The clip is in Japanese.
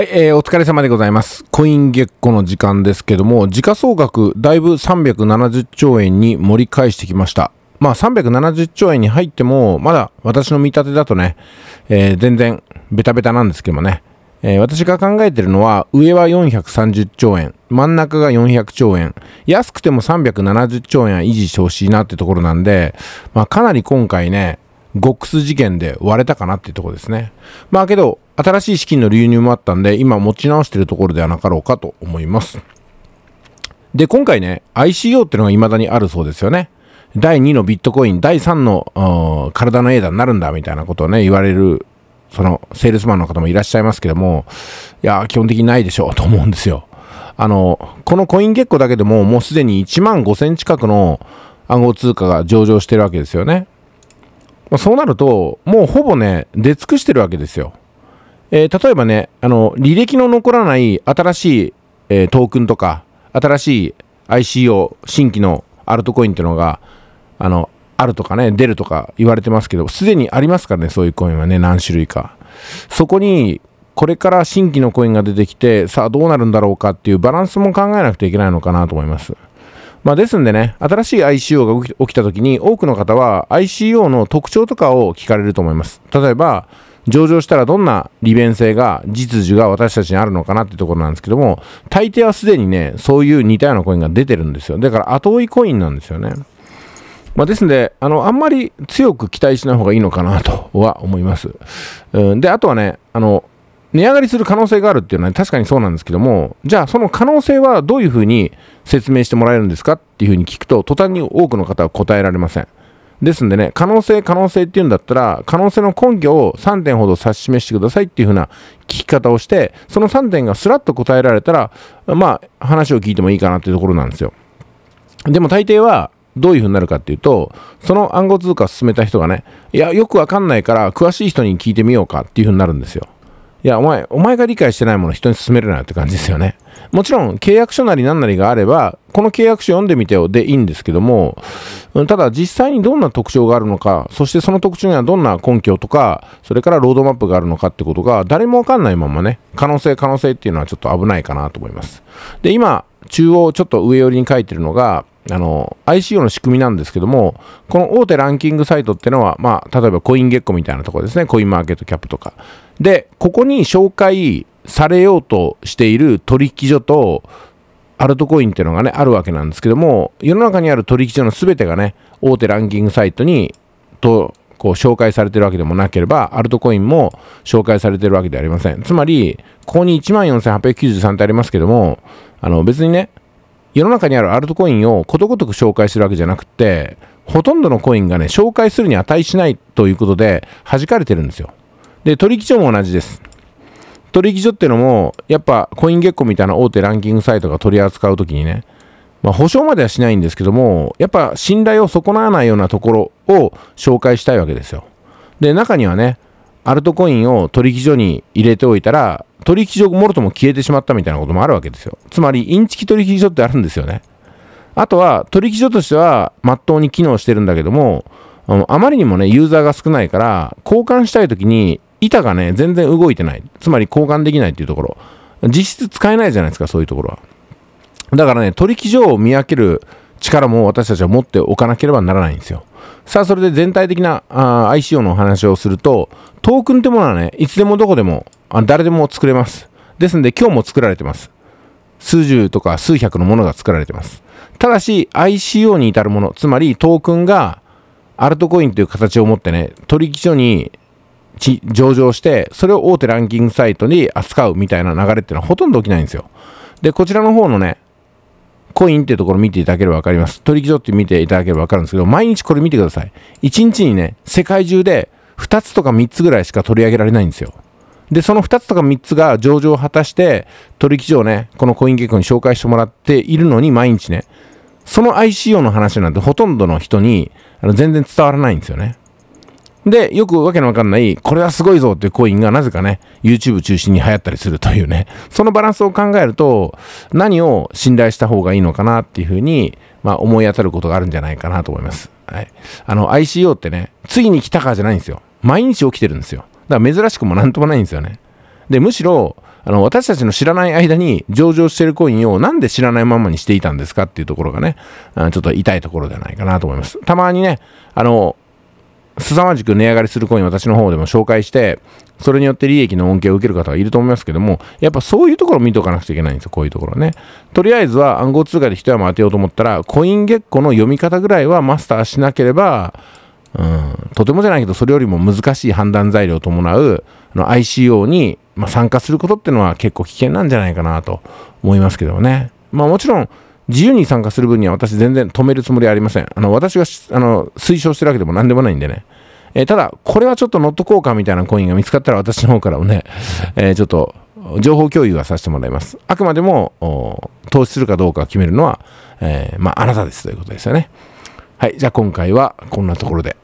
はい、えー、お疲れ様でございます。コイン月光の時間ですけども、時価総額、だいぶ370兆円に盛り返してきました。まあ、370兆円に入っても、まだ私の見立てだとね、えー、全然ベタベタなんですけどもね、えー、私が考えてるのは、上は430兆円、真ん中が400兆円、安くても370兆円は維持してほしいなってところなんで、まあ、かなり今回ね、ゴックス事件で割れたかなっていうところですね。まあけど、新しい資金の流入もあったんで、今持ち直してるところではなかろうかと思います。で、今回ね、ICO ってのが未だにあるそうですよね。第2のビットコイン、第3の体のエーダになるんだみたいなことをね、言われる、そのセールスマンの方もいらっしゃいますけども、いや、基本的にないでしょうと思うんですよ。あの、このコインゲッコだけでももうすでに1万5000近くの暗号通貨が上場してるわけですよね。まあ、そうなると、もうほぼね、出尽くしてるわけですよ。えー、例えばね、あの、履歴の残らない新しい、えー、トークンとか、新しい ICO、新規のアルトコインっていうのが、あの、あるとかね、出るとか言われてますけど、すでにありますからね、そういうコインはね、何種類か。そこに、これから新規のコインが出てきて、さあどうなるんだろうかっていうバランスも考えなくてはいけないのかなと思います。まあ、ですんでね、新しい ICO が起きた時に、多くの方は ICO の特徴とかを聞かれると思います。例えば、上場したらどんな利便性が、実需が私たちにあるのかなってところなんですけども、大抵はすでにね、そういう似たようなコインが出てるんですよ。だから後追いコインなんですよね。まあ、ですのであの、あんまり強く期待しない方がいいのかなとは思います。うん、で、あとはね、あの、値上がりする可能性があるっていうのは、確かにそうなんですけども、じゃあその可能性はどういうふうに説明してもらえるんですかっていうふうに聞くと、途端に多くの方は答えられません。ですんでね、可能性、可能性っていうんだったら、可能性の根拠を3点ほど指し示してくださいっていうふうな聞き方をして、その3点がスラッと答えられたら、まあ、話を聞いてもいいかなっていうところなんですよ。でも大抵は、どういうふうになるかっていうと、その暗号通貨を進めた人がね、いや、よくわかんないから、詳しい人に聞いてみようかっていうふうになるんですよ。いや、お前、お前が理解してないもの人に勧めるなよって感じですよね。もちろん、契約書なり何なりがあれば、この契約書読んでみてよでいいんですけども、ただ実際にどんな特徴があるのか、そしてその特徴にはどんな根拠とか、それからロードマップがあるのかってことが誰もわかんないままね、可能性可能性っていうのはちょっと危ないかなと思います。で、今、中央ちょっと上寄りに書いてるのが、あの、ICO の仕組みなんですけども、この大手ランキングサイトってのは、まあ、例えばコインゲッコみたいなところですね、コインマーケットキャップとか。で、ここに紹介されようとしている取引所と、アルトコインっていうのがね、あるわけなんですけども、世の中にある取引所のすべてがね、大手ランキングサイトに、と、こう紹介されてるわけでもなければ、アルトコインも紹介されてるわけではありません。つまり、ここに14,893ってありますけども、あの別にね、世の中にあるアルトコインをことごとく紹介してるわけじゃなくて、ほとんどのコインがね、紹介するに値しないということで、弾かれてるんですよ。で、取引所も同じです。取引所っていうのも、やっぱコインッコみたいな大手ランキングサイトが取り扱うときにね、まあ、保証まではしないんですけども、やっぱ信頼を損なわないようなところを紹介したいわけですよ。で、中にはね、アルトコインを取引所に入れておいたら、取引所もろとも消えてしまったみたいなこともあるわけですよ。つまり、インチキ取引所ってあるんですよね。あとは、取引所としては、まっとうに機能してるんだけども、あまりにもね、ユーザーが少ないから、交換したいときに、板がね、全然動いてない。つまり交換できないっていうところ。実質使えないじゃないですか、そういうところは。だからね、取引所を見分ける力も私たちは持っておかなければならないんですよ。さあ、それで全体的なあ ICO のお話をすると、トークンってものはね、いつでもどこでも、あ誰でも作れます。ですんで、今日も作られてます。数十とか数百のものが作られてます。ただし、ICO に至るもの、つまりトークンが、アルトコインという形を持ってね、取引所に上場して、それを大手ランキングサイトに扱うみたいな流れっていうのはほとんど起きないんですよ。で、こちらの方のね、コインっていうところ見ていただければわかります。取引所って見ていただければわかるんですけど、毎日これ見てください。1日にね、世界中で2つとか3つぐらいしか取り上げられないんですよ。で、その2つとか3つが上場を果たして、取引所をね、このコインゲックに紹介してもらっているのに、毎日ね、その ICO の話なんてほとんどの人に全然伝わらないんですよね。で、よくわけのわかんない、これはすごいぞっていうコインがなぜかね、YouTube 中心に流行ったりするというね、そのバランスを考えると、何を信頼した方がいいのかなっていうふうに、まあ思い当たることがあるんじゃないかなと思います。はい。あの、ICO ってね、ついに来たかじゃないんですよ。毎日起きてるんですよ。だから珍しくもなんともないんですよね。で、むしろ、あの、私たちの知らない間に上場してるコインをなんで知らないままにしていたんですかっていうところがね、ちょっと痛いところじゃないかなと思います。たまにね、あの、凄まじく値上がりするコイン私の方でも紹介して、それによって利益の恩恵を受ける方がいると思いますけども、やっぱそういうところを見ておかなくちゃいけないんですよ、こういうところね。とりあえずは暗号通貨で一山当てようと思ったら、コイン月光の読み方ぐらいはマスターしなければ、うん、とてもじゃないけど、それよりも難しい判断材料を伴う、の ICO に、まあ、参加することっていうのは結構危険なんじゃないかなと思いますけどもね。まあもちろん、自由に参加する分には私全然止めるつもりはありません。あの、私が、あの、推奨してるわけでも何でもないんでね。えー、ただ、これはちょっと乗っとこうかみたいなコインが見つかったら私の方からもね、えー、ちょっと、情報共有はさせてもらいます。あくまでも、投資するかどうかを決めるのは、えー、まあ、あなたですということですよね。はい。じゃあ今回はこんなところで。